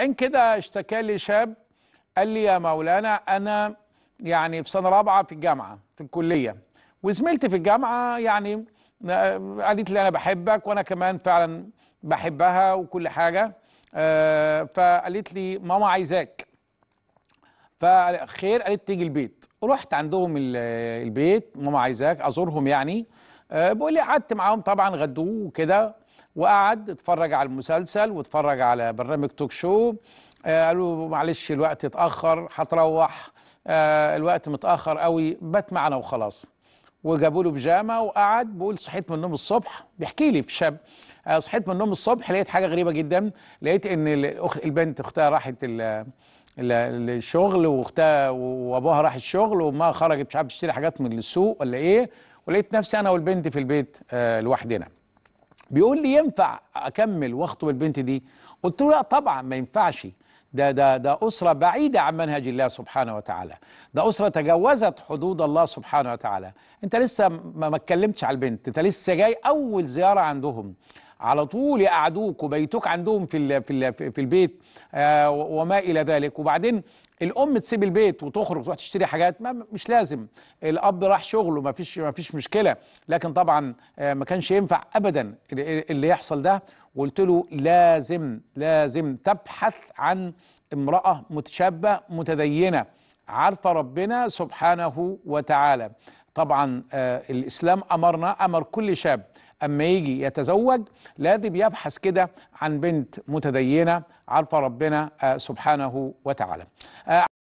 وبعدين كده اشتكى لي شاب قال لي يا مولانا انا يعني في سنه رابعه في الجامعه في الكليه وزميلتي في الجامعه يعني آه، قالت لي انا بحبك وانا كمان فعلا بحبها وكل حاجه آه فقالت لي ماما عايزاك فخير قالت تيجي البيت رحت عندهم البيت ماما عايزاك ازورهم يعني آه بقول لي قعدت معاهم طبعا غدوه وكده وقعد اتفرج على المسلسل واتفرج على برنامج توك شو آه، قالوا معلش الوقت اتاخر هتروح آه، الوقت متاخر قوي بات معنا وخلاص وجابوا له بيجامه وقعد بقول صحيت من النوم الصبح بيحكي لي في شاب آه، صحيت من النوم الصبح لقيت حاجه غريبه جدا لقيت ان البنت اختها راحت الشغل واختها وابوها راح الشغل وما خرجت مش عارف تشتري حاجات من السوق ولا ايه ولقيت نفسي انا والبنت في البيت لوحدنا بيقول لي ينفع اكمل واخطب البنت دي قلت له لا طبعا ما ينفعش ده ده ده أسرة بعيدة عن منهج الله سبحانه وتعالى ده أسرة تجاوزت حدود الله سبحانه وتعالى أنت لسه ما اتكلمتش على البنت أنت لسه جاي أول زيارة عندهم على طول يقعدوك وبيتوك عندهم في في في البيت آه وما الى ذلك وبعدين الام تسيب البيت وتخرج تروح تشتري حاجات ما مش لازم الاب راح شغله ما فيش ما فيش مشكله لكن طبعا آه، ما كانش ينفع ابدا اللي يحصل ده وقلت له لازم لازم تبحث عن امراه متشابه متدينه عارفه ربنا سبحانه وتعالى طبعا آه، الاسلام امرنا امر كل شاب اما يجي يتزوج لازم يبحث كده عن بنت متدينه عارفه ربنا آه، سبحانه وتعالى آه،